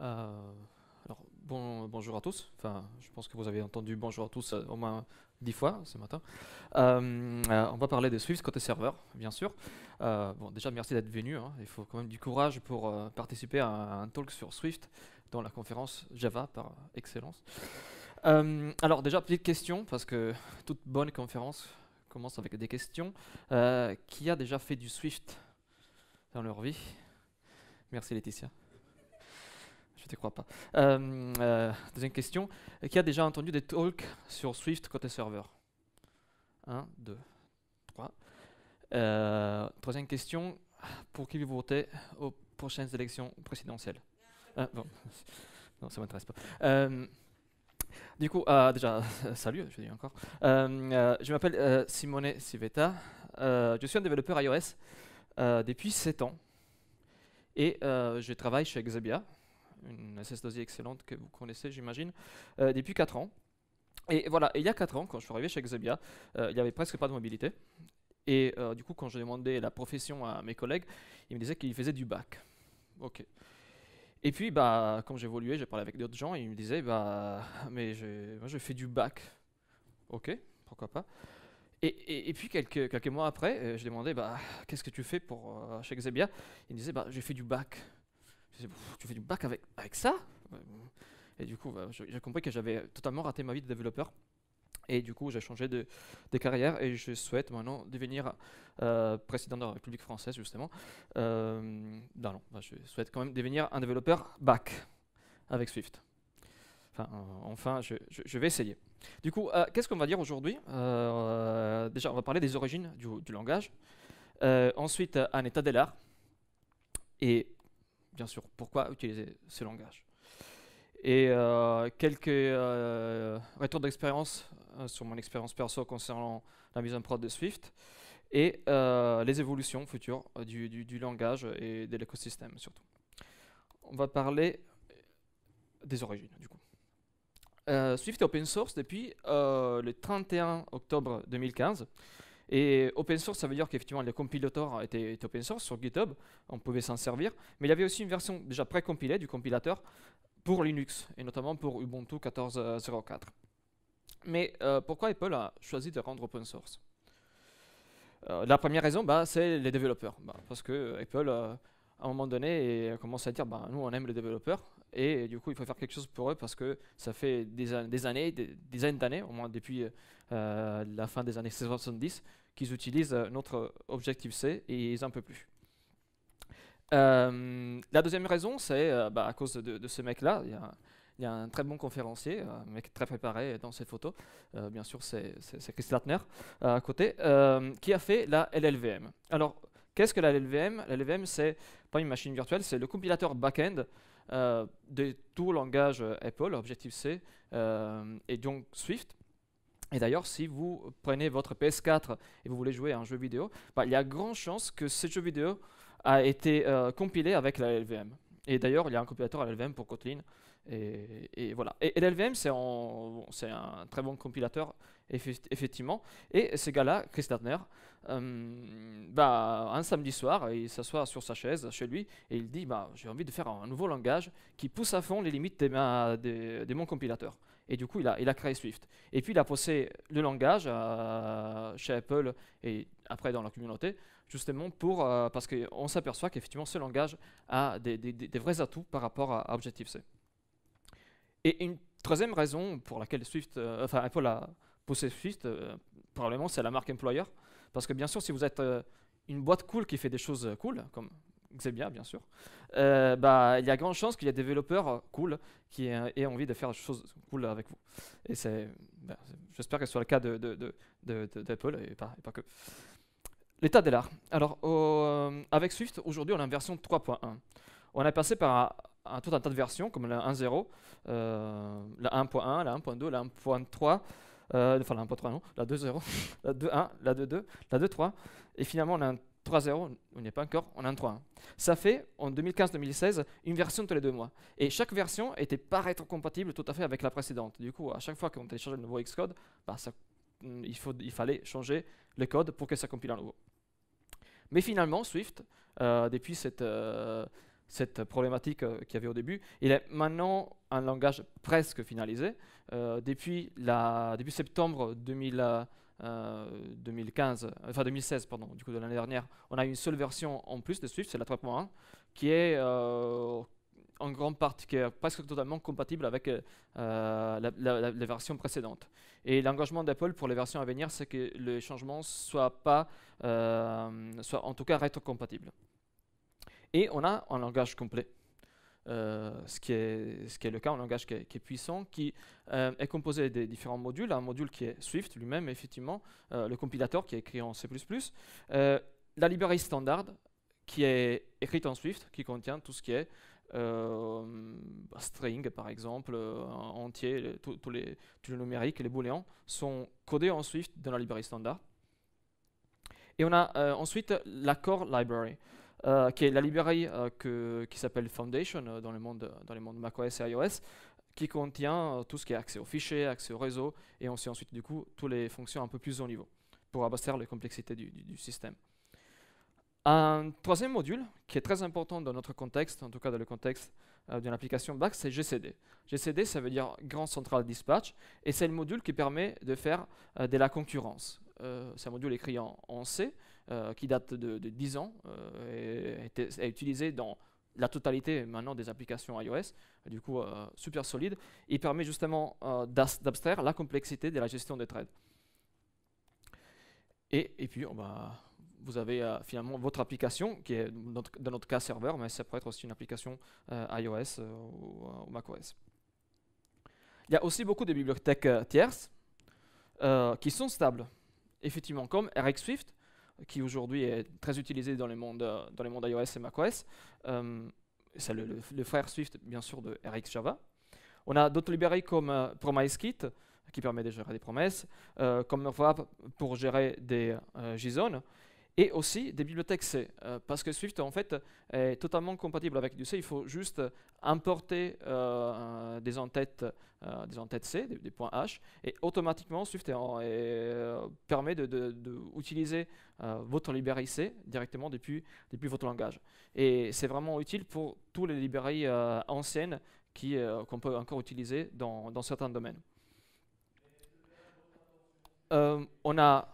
Euh, alors, bonjour à tous. Enfin, je pense que vous avez entendu bonjour à tous euh, au moins dix fois ce matin. Euh, on va parler de Swift côté serveur, bien sûr. bon, déjà, merci d'être venu. Hein. Il faut quand même du courage pour participer à un talk sur Swift dans la conférence Java par excellence. alors, déjà, petite question, parce que toute bonne conférence commence avec des questions. qui a déjà fait du Swift dans leur vie Merci Laetitia te crois pas. Euh, euh, deuxième question. Qui a déjà entendu des talks sur Swift côté serveur 1, 2, 3. troisième question. Pour qui vous votez aux prochaines élections présidentielles euh, Non, ça m'intéresse pas. du coup, ah, déjà, salut, je dis encore. je m'appelle Simone Civetta. je suis un développeur iOS depuis 7 ans et je travaille chez Xebia, une ss 2 excellente que vous connaissez, j'imagine, euh, depuis 4 ans. Et voilà, il y a 4 ans, quand je suis arrivé chez Xebia, euh, il n'y avait presque pas de mobilité. Et euh, du coup, quand je demandais la profession à mes collègues, ils me disaient qu'ils faisaient du bac. Ok. Et puis, bah, quand j'évoluais, j'ai parlé avec d'autres gens ils me disaient, bah, mais je, moi, je fais du bac. Ok, pourquoi pas. Et, et, puis quelques, quelques mois après, je je demandais bah, qu'est-ce que tu fais pour chez Xebia Ils me disaient, « bah, j'ai fait du bac tu fais du bac avec, ça Et du coup, bah, j'ai compris que j'avais totalement raté ma vie de développeur. Et du coup, j'ai changé de, carrière et je souhaite maintenant devenir euh, président de la République française, justement. Euh, non, non, bah, je souhaite quand même devenir un développeur bac avec Swift. Enfin, euh, je, vais essayer. Du coup, qu'est-ce qu'on va dire aujourd'hui Déjà, on va parler des origines du, langage. ensuite, un état de l'art. Et bien sûr. Pourquoi utiliser ce langage Et euh, quelques euh, retours d'expérience euh, sur mon expérience perso concernant la mise en prod de Swift et les évolutions futures du, du langage et de l'écosystème surtout. On va parler des origines du coup. Swift est open source depuis le 31 octobre 2015. Et open source, ça veut dire qu'effectivement, le compilateur était, open source sur GitHub, on pouvait s'en servir, mais il y avait aussi une version déjà pré-compilée du compilateur pour Linux, et notamment pour Ubuntu 14.04. Mais euh, pourquoi Apple a choisi de rendre open source euh, La première raison, bah, c'est les développeurs, bah, parce que Apple... Euh, à un moment donné, commence à dire, bah, nous, on aime les développeurs, et du coup il faut faire quelque chose pour eux parce que ça fait des, des années, des dizaines d'années, au moins depuis la fin des années 70, qu'ils utilisent euh, notre Objective-C et ils n'en peuvent plus. Euh, la deuxième raison, c'est euh, bah, à cause de, ce mec-là. Il, y, a un très bon conférencier, un mec très préparé dans cette photo. bien sûr, c'est Chris Latner à côté, qui a fait la LLVM. Alors, qu'est-ce que la LLVM La LLVM, c'est pas une machine virtuelle, c'est le compilateur back-end de tout langage Apple, Objective-C et donc Swift. Et d'ailleurs, si vous prenez votre PS4 et vous voulez jouer à un jeu vidéo, bah, il y a grande chance que ce jeu vidéo a été euh, compilé avec la LVM. Et d'ailleurs, il y a un compilateur à LVM pour Kotlin. Et, et voilà. Et, et LVM, c'est un très bon compilateur, effectivement. Et ce gars-là, Chris Dattner, euh, bah, un samedi soir, il s'assoit sur sa chaise chez lui et il dit bah, J'ai envie de faire un nouveau langage qui pousse à fond les limites de mon compilateur. Et du coup, il a, créé Swift. Et puis, il a poussé le langage euh, chez Apple et après dans la communauté, justement pour, euh, parce qu'on s'aperçoit qu'effectivement, ce langage a des, vrais atouts par rapport à Objective-C. Et une troisième raison pour laquelle Swift, euh, enfin, Apple a poussé Swift, probablement, c'est la marque employer. Parce que bien sûr, si vous êtes une boîte cool qui fait des choses cool, comme c'est bien bien sûr, euh, bah, il y a grand chance qu'il y ait des développeurs cool qui aient, envie de faire des choses cool avec vous. Et c'est, bah, j'espère que ce soit le cas de, de, d'Apple et pas, que. L'état de l'art. Alors, euh, avec Swift, aujourd'hui, on a une version 3.1. On a passé par un, tout un tas de versions, comme la 1.0, euh, la 1.1, la 1.2, la 1.3, euh, enfin la 1.3 non, la 2.0, la 2.1, la 2.2, la 2.3, et finalement on a un 3 on n'est pas encore, on est en 3 Ça fait, en 2015-2016, une version tous les deux mois. Et chaque version était pas compatible tout à fait avec la précédente. Du coup, à chaque fois qu'on télécharge le nouveau Xcode, bah, mm, il, faut, il, fallait changer le code pour que ça compile à nouveau. Mais finalement, Swift, euh, depuis cette, euh, cette problématique euh, qu'il y avait au début, il est maintenant un langage presque finalisé. depuis, la, septembre 2016, 2015, euh, enfin 2016, pardon, du coup de l'année dernière, on a une seule version en plus de Swift, c'est la 3.1, qui est euh, en grande partie, qui est presque totalement compatible avec euh, la, la, version précédente. Et l'engagement d'Apple pour les versions à venir, c'est que les changements soient pas, euh, soient en tout cas rétro-compatible. Et on a un langage complet. Euh, ce, qui est, ce qui est le cas, un langage qui est, puissant, qui euh, est composé des différents modules, un module qui est Swift lui-même, effectivement, euh, le compilateur qui est écrit en C++, la librairie standard qui est écrite en Swift, qui contient tout ce qui est string, par exemple, entier, tous les, tout le numérique, les booléens sont codés en Swift dans la librairie standard. Et on a ensuite la core library. Euh, qui est la librairie euh, qui s'appelle Foundation euh, dans, le monde, dans les mondes macOS et iOS, qui contient tout ce qui est accès aux fichiers, accès au réseau, et on sait ensuite du coup toutes les fonctions un peu plus haut niveau, pour abaisser les complexités du, système. Un troisième module, qui est très important dans notre contexte, en tout cas dans le contexte d'une application BAC, c'est GCD. GCD, ça veut dire Grand Central Dispatch, et c'est le module qui permet de faire de la concurrence. c'est un module écrit en C, euh, qui date de, 10 ans, euh, et est, utilisé dans la totalité maintenant des applications iOS, du coup euh, super solide. Il permet justement d'abstraire la complexité de la gestion des trades. Et, puis, oh, bah, vous avez finalement votre application, qui est dans notre cas serveur, mais ça peut être aussi une application iOS ou, ou, macOS. Il y a aussi beaucoup de bibliothèques tierces qui sont stables. Effectivement, comme RxSwift, qui aujourd'hui est très utilisé dans les mondes, euh, dans les mondes iOS et macOS. Euh, c'est le, frère Swift, bien sûr, de Eric Java. On a d'autres librairies comme euh, PromiseKit, qui permet de gérer des promesses, comme pour gérer des JSON, et aussi des bibliothèques C, euh, parce que Swift en fait est totalement compatible avec du C. Il faut juste importer euh, des entêtes, euh, des C, des, points H, et automatiquement Swift euh, permet d'utiliser de, votre librairie C directement depuis, depuis votre langage. Et c'est vraiment utile pour toutes les librairies anciennes qu'on peut encore utiliser dans, dans certains domaines. on a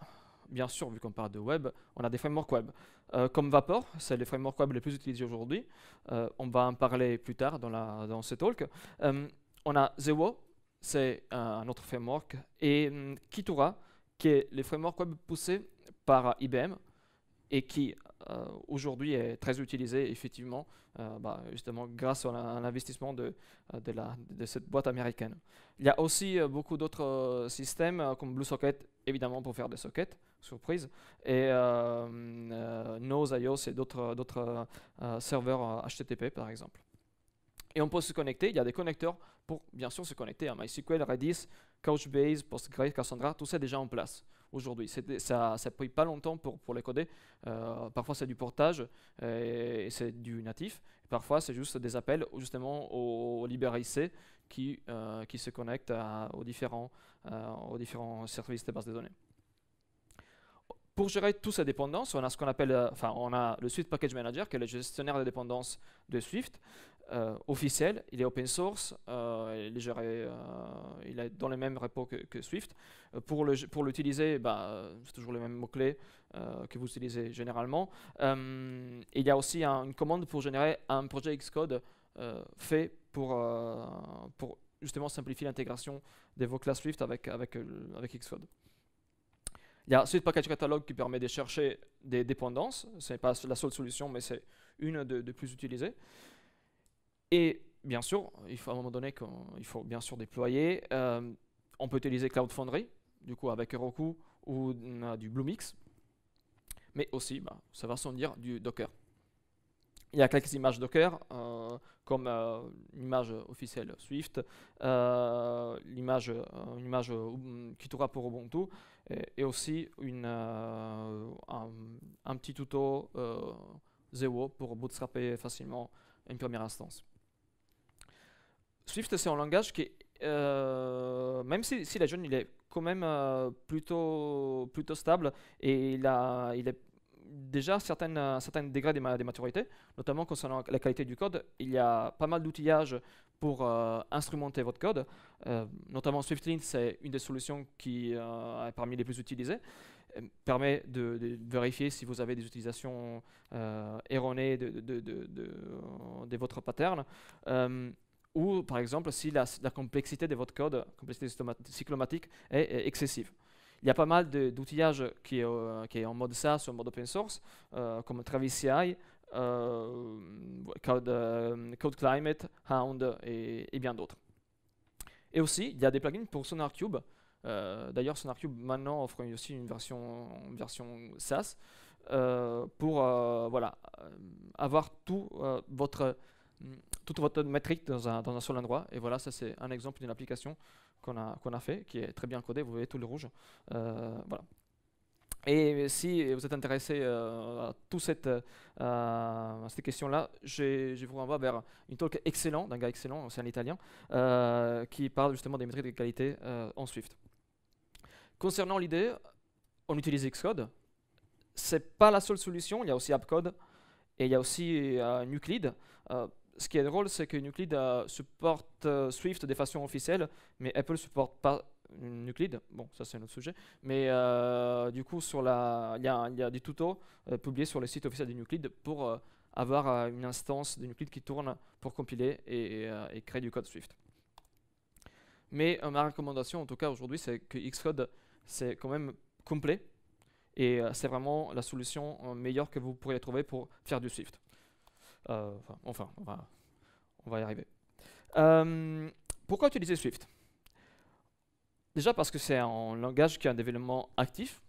bien sûr, vu qu'on parle de web, on a des frameworks web. Euh, comme Vapor, c'est les framework web les plus utilisés aujourd'hui. Euh, on va en parler plus tard dans, la, dans ce talk. Euh, on a Zewo, c'est un autre framework, et hum, Kitura, qui est le framework web poussé par IBM et qui euh, aujourd'hui est très utilisé, effectivement, euh, bah, justement grâce à, l'investissement de, euh, de, cette boîte américaine. Il y a aussi beaucoup d'autres systèmes, comme BlueSocket, évidemment pour faire des sockets, surprise, et IOS et d'autres serveurs HTTP, par exemple et on peut se connecter. Il y a des connecteurs pour bien sûr se connecter à MySQL, Redis, Couchbase, PostgreSQL, Cassandra, tout ça déjà en place aujourd'hui. Ça ne prend pas longtemps pour, les coder. Euh, parfois, c'est du portage euh, et, c'est du natif. Parfois, c'est juste des appels justement au aux qui, euh, qui se connectent aux, différents, aux différents services de bases de données. Pour gérer toutes ces dépendances, on a ce qu'on appelle, enfin, on a le Swift Package Manager, qui est le gestionnaire de dépendances de Swift. Euh, officiel, il est open source, euh, euh, il est dans les mêmes repos que, Swift. pour l'utiliser, pour bah, c'est toujours les mêmes mots-clés que vous utilisez généralement. il y a aussi une commande pour générer un projet Xcode fait pour, pour justement simplifier l'intégration de vos classes Swift avec, avec, Xcode. Il y a Swift Package Catalogue qui permet de chercher des dépendances. Ce n'est pas la seule solution, mais c'est une de, plus utilisées. Et bien sûr, il faut à un moment donné qu'il faut bien sûr déployer. Euh, on peut utiliser Cloud Foundry, du coup avec Heroku ou mm, du Bluemix, mais aussi, bah, ça va sans dire, du Docker. Il y a quelques images Docker, euh, comme euh, l'image officielle Swift, l'image image, qui tourne pour Ubuntu, et, aussi une, un, un, petit tuto Zero pour bootstrapper facilement une première instance. Swift, c'est un langage qui, euh, même si, si la jeune, il est quand même euh, plutôt, plutôt stable et il, a, il est déjà certaines, euh, certain degré degrés de, maturité, notamment concernant la qualité du code. Il y a pas mal d'outillages pour instrumenter votre code. notamment SwiftLint, c'est une des solutions qui est parmi les plus utilisées. permet de, vérifier si vous avez des utilisations erronées de, de votre pattern ou par exemple si la, complexité de votre code, complexité cyclomatique, est, excessive. Il y a pas mal d'outillages qui, sont euh, qui, est en mode SaaS, en mode open source, euh, comme Travis CI, euh, Code, Climate, Hound et, bien d'autres. Et aussi, il y a des plugins pour SonarCube. D'ailleurs, SonarCube maintenant offre aussi une version, une version SaaS pour voilà, avoir tout votre Mm, toute votre métrique dans un, seul endroit. Et voilà, ça c'est un exemple d'une application qu'on a, qu'on a fait, qui est très bien codée, vous voyez tout le rouge. Euh, voilà. Et si vous êtes intéressé euh, à toute cette, euh, question-là, je, vous renvoie vers une talk excellent, d'un gars excellent, c'est un italien, euh, qui parle justement des métriques de qualité en Swift. Concernant l'idée, on utilise Xcode. C'est pas la seule solution, il y a aussi AppCode et il y a aussi un ce qui est drôle, c'est que Nuclide euh, supporte euh, Swift des façon officielle, mais Apple ne supporte pas Nuclide. Bon, ça c'est un autre sujet. Mais euh, du coup, il y a, des tutos publiés sur le site officiel de Nuclide pour avoir une instance de Nuclide qui tourne pour compiler et créer du code Swift. Mais ma recommandation, en tout cas aujourd'hui, c'est que Xcode, c'est quand même complet. Et c'est vraiment la solution meilleure que vous pourriez trouver pour faire du Swift. Euh, enfin, on va, y arriver. Euh, pourquoi utiliser Swift Déjà parce que c'est un langage qui a un développement actif,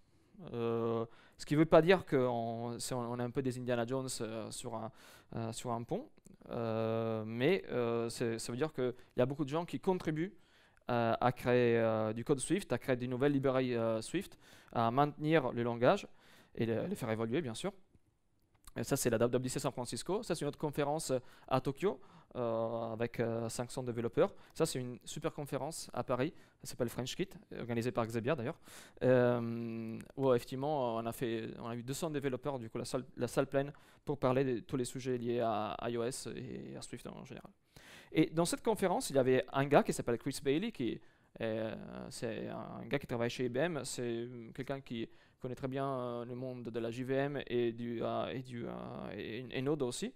euh, ce qui ne veut pas dire qu'on est, on un peu des Indiana Jones sur, un, pont, mais ça veut dire qu'il y a beaucoup de gens qui contribuent à créer du code Swift, à créer des nouvelles librairies Swift, à maintenir le langage et le faire évoluer bien sûr ça, c'est la WWDC San Francisco. Ça, c'est une autre conférence euh, à Tokyo euh, avec 500 euh, développeurs. Ça, c'est une super conférence à Paris. Ça s'appelle French Kit, organisée par Xavier d'ailleurs. Euh, où effectivement, on a, fait, on a eu 200 développeurs, du coup, la salle, la salle pleine pour parler de tous les sujets liés à, iOS et à Swift en général. Et dans cette conférence, il y avait un gars qui s'appelle Chris Bailey, qui c'est un gars qui travaille chez IBM. C'est quelqu'un qui connaît très bien euh, le monde de la JVM et du, euh, et du euh, Node aussi.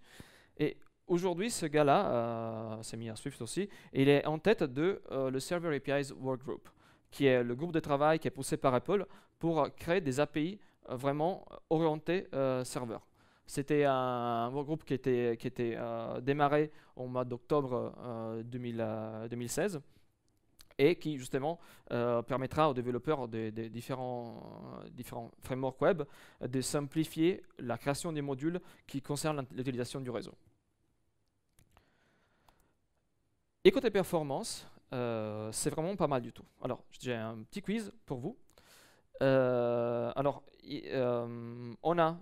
Et aujourd'hui, ce gars-là s'est mis Swift aussi, il est en tête de le Server APIs Workgroup, qui est le groupe de travail qui est poussé par Apple pour créer des API vraiment orientées serveur. C'était un, Workgroup groupe qui était, qui était démarré au mois d'octobre 2016 et qui justement euh, permettra aux développeurs des différents, différents frameworks web de simplifier la création des modules qui concernent l'utilisation du réseau. Et côté performance, euh, c'est vraiment pas mal du tout. Alors, j'ai un petit quiz pour vous. Euh, alors, on a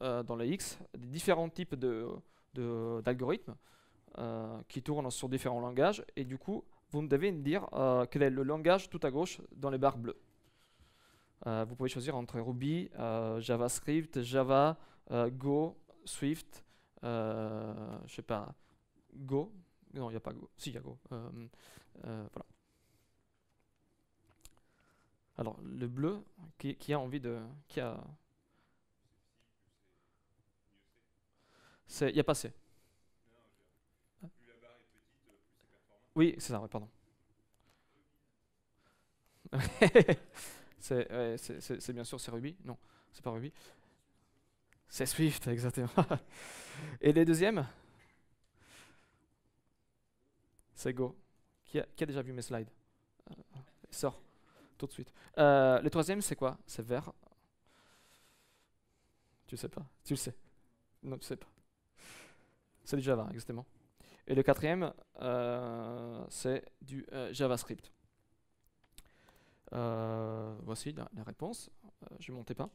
dans le X différents types d'algorithmes de, qui tournent sur différents langages et du coup, vous devez me dire euh, quel est le langage tout à gauche dans les barres bleues. Euh, vous pouvez choisir entre Ruby, euh, JavaScript, Java, Go, Swift, je sais pas, Go. Non, il n'y a pas Go. Si, il y a Go. voilà. Alors, le bleu, qui, a envie de... Qui a... Il n'y a passé. Oui, c'est ça, pardon. c'est bien sûr, c'est Ruby. Non, c'est pas Ruby. C'est Swift, exactement. Et les deuxièmes C'est Go. Qui a, déjà vu mes slides euh, Sors, tout de suite. Euh, le troisième, c'est quoi C'est vert. Tu sais pas Tu le sais. Non, tu sais pas. C'est du Java, exactement. Et le quatrième, euh, c'est du euh, JavaScript. Euh, voici la, réponse. je ne montais pas.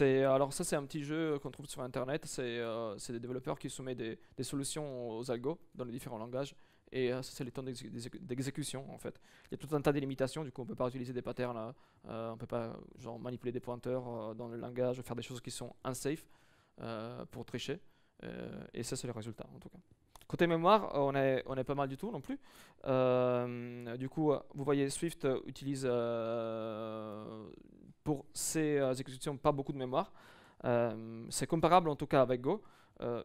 Alors ça, c'est un petit jeu qu'on trouve sur Internet. C'est des développeurs qui soumettent des, solutions aux algos dans les différents langages. Et c'est les temps d'exécution, en fait. Il y a tout un tas de limitations. Du coup, on ne peut pas utiliser des patterns. on ne peut pas genre, manipuler des pointeurs dans le langage, faire des choses qui sont unsafe pour tricher. et ça, c'est le résultat, en tout cas. Côté mémoire, euh, on est, pas mal du tout non plus. Euh, du coup, euh, vous voyez, Swift utilise pour ses exécutions pas beaucoup de mémoire. c'est comparable en tout cas avec Go.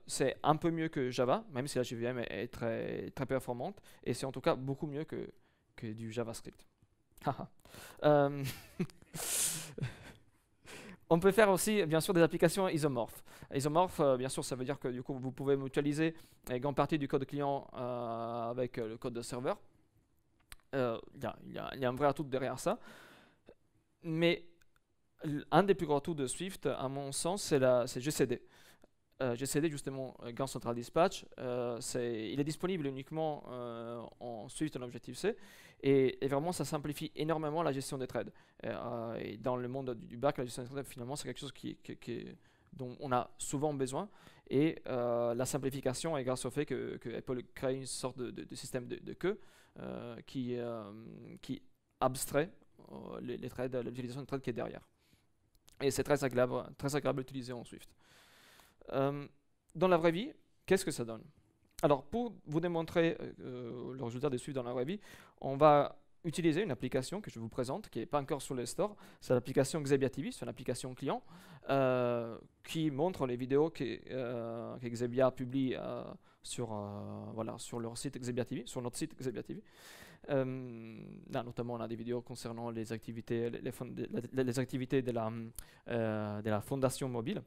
c'est un peu mieux que Java, même si la JVM est très, très performante. Et c'est en tout cas beaucoup mieux que, que du JavaScript. On peut faire aussi, bien sûr, des applications isomorphes. Isomorphes, euh, bien sûr, ça veut dire que du coup, vous pouvez mutualiser une grande partie du code client euh, avec euh, le code de serveur. Il y, y, a un vrai atout derrière ça. Mais un des plus gros atouts de Swift, à mon sens, c'est GCD. Euh, j'ai cédé justement euh, Gant Central Dispatch. Euh, il est disponible uniquement en Swift en Objective C. Et, vraiment, ça simplifie énormément la gestion des trades. Et, dans le monde du, bac, la gestion des trades, finalement, c'est quelque chose qui, dont on a souvent besoin. Et la simplification est grâce au fait que, que Apple crée une sorte de, système de, queue qui, qui abstrait les, les l'utilisation des trades qui est derrière. Et c'est très agréable, très agréable à utiliser en Swift. Euh, dans la vraie vie, qu'est-ce que ça donne Alors, pour vous démontrer euh, euh, le résultat des suivis dans la vraie vie, on va utiliser une application que je vous présente, qui n'est pas encore sur les stores. C'est l'application Xebia TV, c'est une application client qui montre les vidéos que, euh, publie sur, voilà, sur leur site Xebia TV, sur notre site Xebia TV. là, notamment, on a des vidéos concernant les activités, les, les activités de la, de la fondation mobile.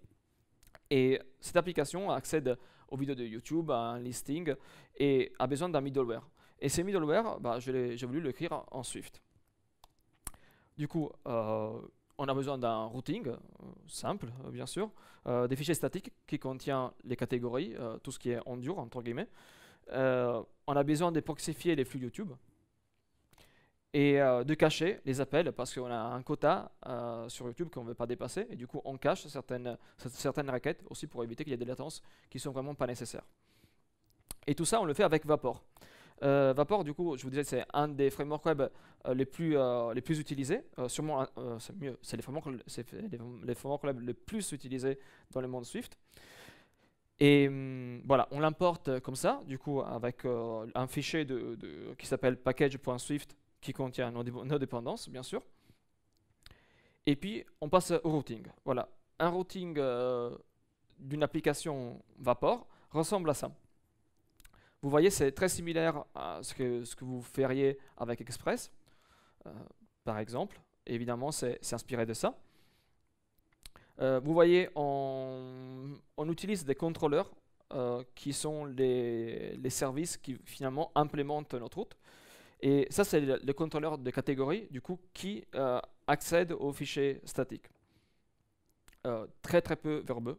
Et cette application accède aux vidéos de YouTube, à un listing, et a besoin d'un middleware. Et ce middleware, bah, j'ai voulu l'écrire en Swift. Du coup, euh, on a besoin d'un routing euh, simple, bien sûr, euh, des fichiers statiques qui contiennent les catégories, tout ce qui est en dur, entre guillemets. on a besoin de les flux YouTube, et euh, de cacher les appels parce qu'on a un quota euh, sur YouTube qu'on ne veut pas dépasser et du coup on cache certaines, certaines requêtes aussi pour éviter qu'il y ait des latences qui sont vraiment pas nécessaires. Et tout ça on le fait avec Vapor. Euh, Vapor, du coup, je vous disais, c'est un des frameworks web les, plus, les plus utilisés. sûrement, c'est mieux, c'est les frameworks, les, web les plus utilisés dans le monde Swift. Et hum, voilà, on l'importe comme ça, du coup, avec un fichier qui s'appelle package.swift qui contient nos dépendances, bien sûr. Et puis, on passe au routing. Voilà. Un routing euh, d'une application Vapor ressemble à ça. Vous voyez, c'est très similaire à ce que, ce que vous feriez avec Express, euh, par exemple. évidemment, c'est inspiré de ça. Euh, vous voyez, on, utilise des contrôleurs qui sont les, les, services qui finalement implémentent notre route. Et ça, c'est le, contrôleur de catégorie, du coup, qui euh, accède aux fichiers statiques. Euh, très très peu verbeux.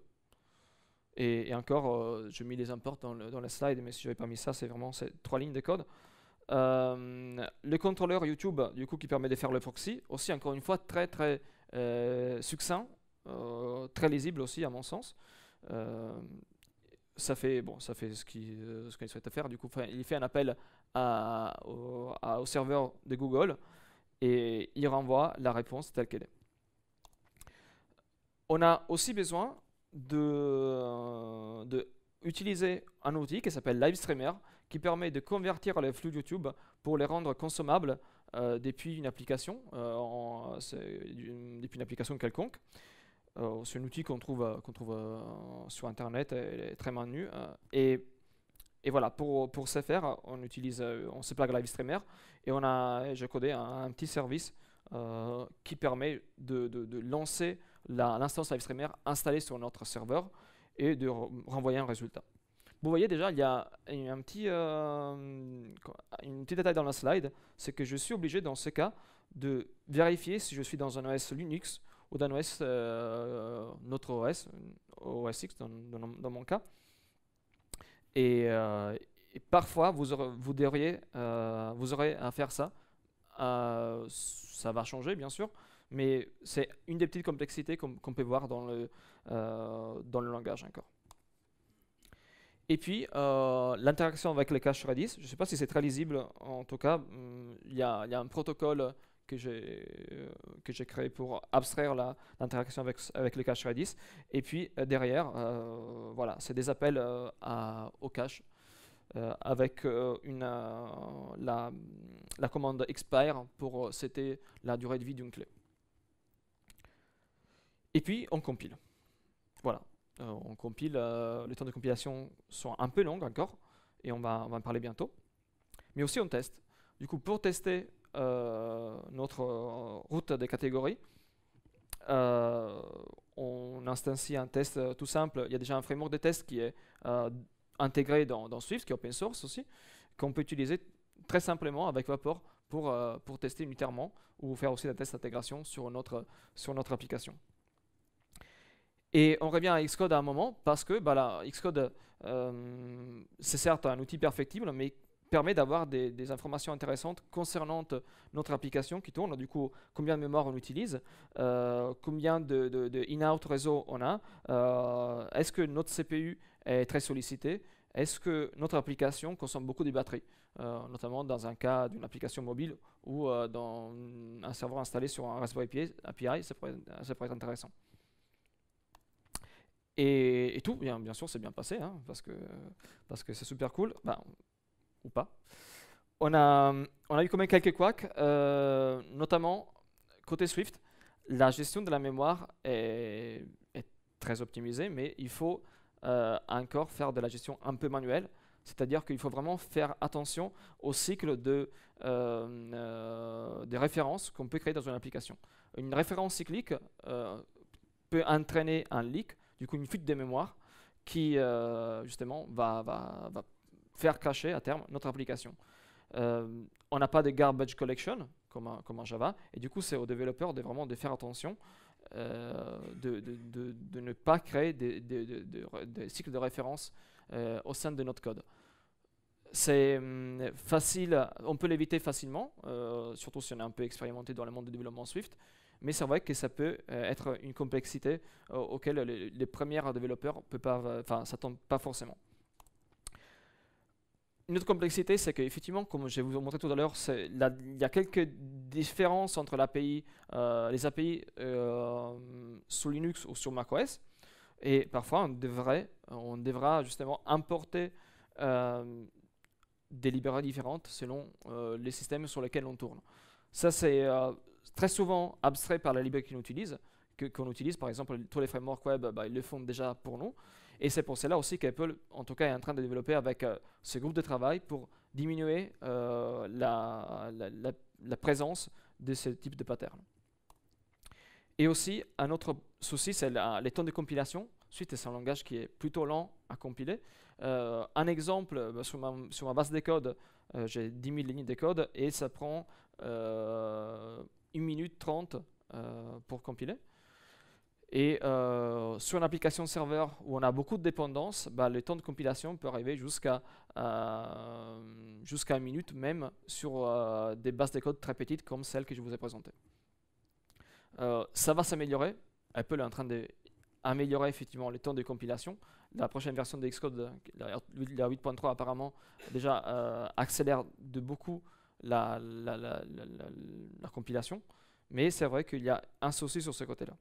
Et, encore, euh, je mets les imports dans, la slide, mais si je n'avais pas mis ça, c'est vraiment ces trois lignes de code. le contrôleur YouTube, du coup, qui permet de faire le proxy, aussi, encore une fois, très très succinct, très lisible aussi, à mon sens ça fait bon ça fait ce qu'il souhaite faire du coup il fait un appel à, au, serveur de Google et il renvoie la réponse telle qu'elle est. On a aussi besoin de, de un outil qui s'appelle LiveStreamer qui permet de convertir les flux YouTube pour les rendre consommables euh, depuis une application, euh, depuis une application quelconque. Euh, c'est un outil qu'on trouve, qu'on trouve sur Internet, il est très manu. et et voilà, pour, ce faire, on utilise, euh, on se plague Live et on a, j'ai codé un, petit service euh, qui permet de, lancer l'instance la, installée sur notre serveur et de renvoyer un résultat. Vous voyez déjà, il y a un petit, euh, détail dans la slide, c'est que je suis obligé dans ce cas de vérifier si je suis dans un OS Linux ou un OS, notre OS, OS X dans mon cas. Euh, et, parfois, vous aurez, vous, devriez, euh, vous aurez à faire ça. Euh, ça va changer, bien sûr, mais c'est une des petites complexités qu'on peut voir dans le, dans le langage encore. Et puis, l'interaction avec les cache Redis, je ne sais pas si c'est très lisible, en tout cas, hum, il y, a un protocole que j'ai euh, que j'ai créé pour abstraire l'interaction avec, avec le cache Redis. Et puis euh, derrière, euh, voilà, c'est des appels à, au cache avec une, la, la, commande expire pour c'était la durée de vie d'une clé. Et puis on compile. Voilà, on compile. les temps de compilation sont un peu longs encore, et on va, on va en parler bientôt. Mais aussi on teste. Du coup, pour tester euh, notre euh, route des catégories. Euh, on instancie un test tout simple. Il y a déjà un framework de test qui est intégré dans, dans, Swift, qui est open source aussi, qu'on peut utiliser très simplement avec Vapor pour, pour tester unitairement ou faire aussi des tests d'intégration sur notre, sur notre application. Et on revient à Xcode à un moment parce que bah, là, Xcode, c'est certes un outil perfectible, mais permet d'avoir des, informations intéressantes concernant euh, notre application qui tourne. Du coup, combien de mémoire on utilise, euh, combien de, in-out réseau on a, euh, est-ce que notre CPU est très sollicité, est-ce que notre application consomme beaucoup de batteries, notamment dans un cas d'une application mobile ou dans un serveur installé sur un Raspberry Pi, ça pourrait, être intéressant. Et, tout, bien, bien sûr, c'est bien passé, hein, parce que c'est parce que super cool. Ben, ou pas. On a, on a eu quand même quelques couacs, euh, notamment côté Swift. La gestion de la mémoire est, très optimisée, mais il faut euh, encore faire de la gestion un peu manuelle. C'est-à-dire qu'il faut vraiment faire attention au cycle de, euh, des références qu'on peut créer dans une application. Une référence cyclique peut entraîner un leak, du coup une fuite de mémoire, qui justement va, va, va faire cacher à terme notre application. Euh, on n'a pas de garbage collection comme en comme Java, et du coup c'est aux développeurs de vraiment de faire attention euh, de, ne pas créer des, des, cycles de référence euh, au sein de notre code. C'est hum, facile, on peut l'éviter facilement, surtout si on est un peu expérimenté dans le monde du développement Swift, mais c'est vrai que ça peut être une complexité auquel les, les premiers développeurs ne s'attendent pas forcément une autre complexité, c'est qu'effectivement, comme je vous montré tout à l'heure, il y a quelques différences entre euh, les API euh, sous Linux ou sur macOS. Et parfois, on, devrait, on devra justement importer euh, des librairies différentes selon euh, les systèmes sur lesquels on tourne. Ça, c'est très souvent abstrait par la librairie qu'on utilise. Que, qu'on utilise, par exemple, tous les frameworks web, bah, ils le font déjà pour nous. Et c'est pour cela aussi qu'Apple, en tout cas, est en train de développer avec euh, ce groupe de travail pour diminuer euh, la, présence de ce type de pattern. Et aussi, un autre souci, c'est les temps de compilation, suite à un langage qui est plutôt lent à compiler. Euh, un exemple, bah, sur ma, sur ma base de code, j'ai 10 000 lignes de code et ça prend 1 minute 30 pour compiler. Et euh, sur une application serveur où on a beaucoup de dépendances, bah, le temps de compilation peut arriver jusqu'à euh, jusqu'à une minute même sur euh, des bases de code très petites comme celle que je vous ai présentée. ça va s'améliorer. Apple est en train d'améliorer effectivement les temps de compilation. La prochaine version de Xcode, la 8.3 apparemment, déjà accélère de beaucoup la, la compilation. Mais c'est vrai qu'il y a un souci sur ce côté-là.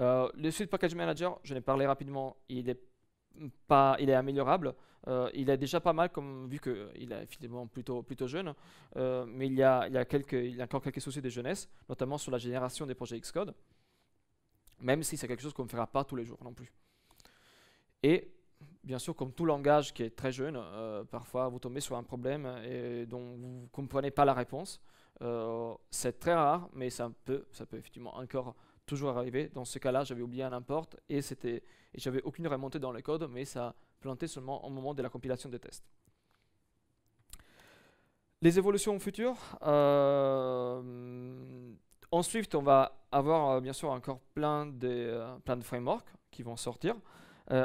Euh, le Suite Package Manager, je n'ai parlé rapidement, il est, pas, il est améliorable. Euh, il est déjà pas mal, comme, vu qu'il euh, est finalement plutôt, plutôt jeune, mais il y, a, il, y a quelques, il a encore quelques soucis de jeunesse, notamment sur la génération des projets Xcode, même si c'est quelque chose qu'on ne fera pas tous les jours non plus. Et bien sûr, comme tout langage qui est très jeune, parfois vous tombez sur un problème et dont vous ne comprenez pas la réponse. c'est très rare, mais ça peut, ça peut effectivement encore toujours arrivé. Dans ce cas-là, j'avais oublié un import et, et j'avais aucune remontée dans le code, mais ça plantait seulement au moment de la compilation des tests. Les évolutions futures. Euh, en Swift, on va avoir euh, bien sûr encore euh, plein de, frameworks qui vont sortir.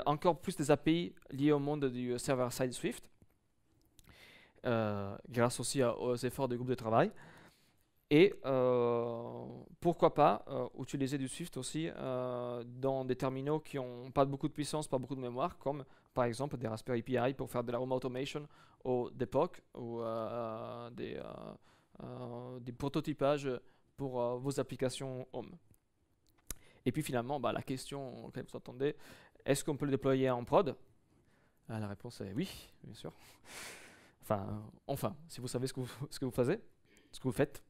encore plus des API liées au monde du server-side Swift, grâce aussi aux efforts du groupe de travail. Et euh, pourquoi pas euh, utiliser du Swift aussi euh, dans des terminaux qui n'ont pas beaucoup de puissance, pas beaucoup de mémoire, comme par exemple des Raspberry Pi pour faire de la home automation ou des POC ou des, prototypages pour vos applications home. Et puis finalement, bah, la question que vous attendez, est-ce qu'on peut le déployer en prod ah, La réponse est oui, bien sûr. Enfin, enfin, si vous savez ce ce que vous faites ce que vous faites.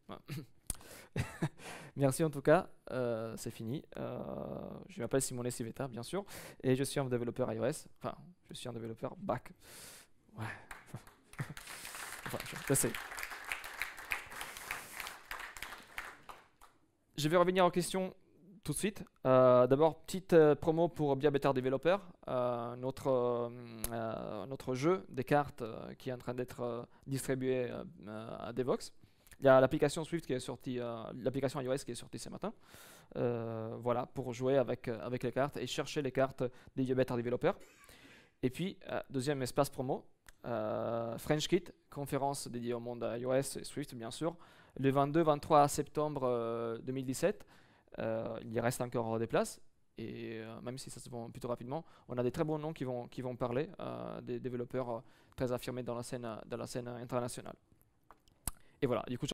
Merci en tout cas, euh, c'est fini. Euh, je m'appelle Simone Civetta, bien sûr, et je suis un développeur iOS. Enfin, je suis un développeur back. Ouais. enfin, je, je vais revenir aux questions tout de suite. Euh, d'abord, petite promo pour Bien Better Developer, notre, notre jeu des cartes qui est en train d'être distribué à Devox. Il y a l'application Swift qui est sortie, euh, l'application iOS qui est sortie ce matin, euh, voilà, pour jouer avec, euh, avec les cartes et chercher les cartes des better développeurs. Et puis, deuxième espace promo, FrenchKit, conférence dédiée au monde iOS et Swift, bien sûr, le 22-23 septembre 2017. il reste encore des places, et même si ça se vend plutôt rapidement, on a des très bons noms qui vont, qui vont parler, des développeurs très affirmés dans la scène, dans la scène internationale. Et voilà, du coup,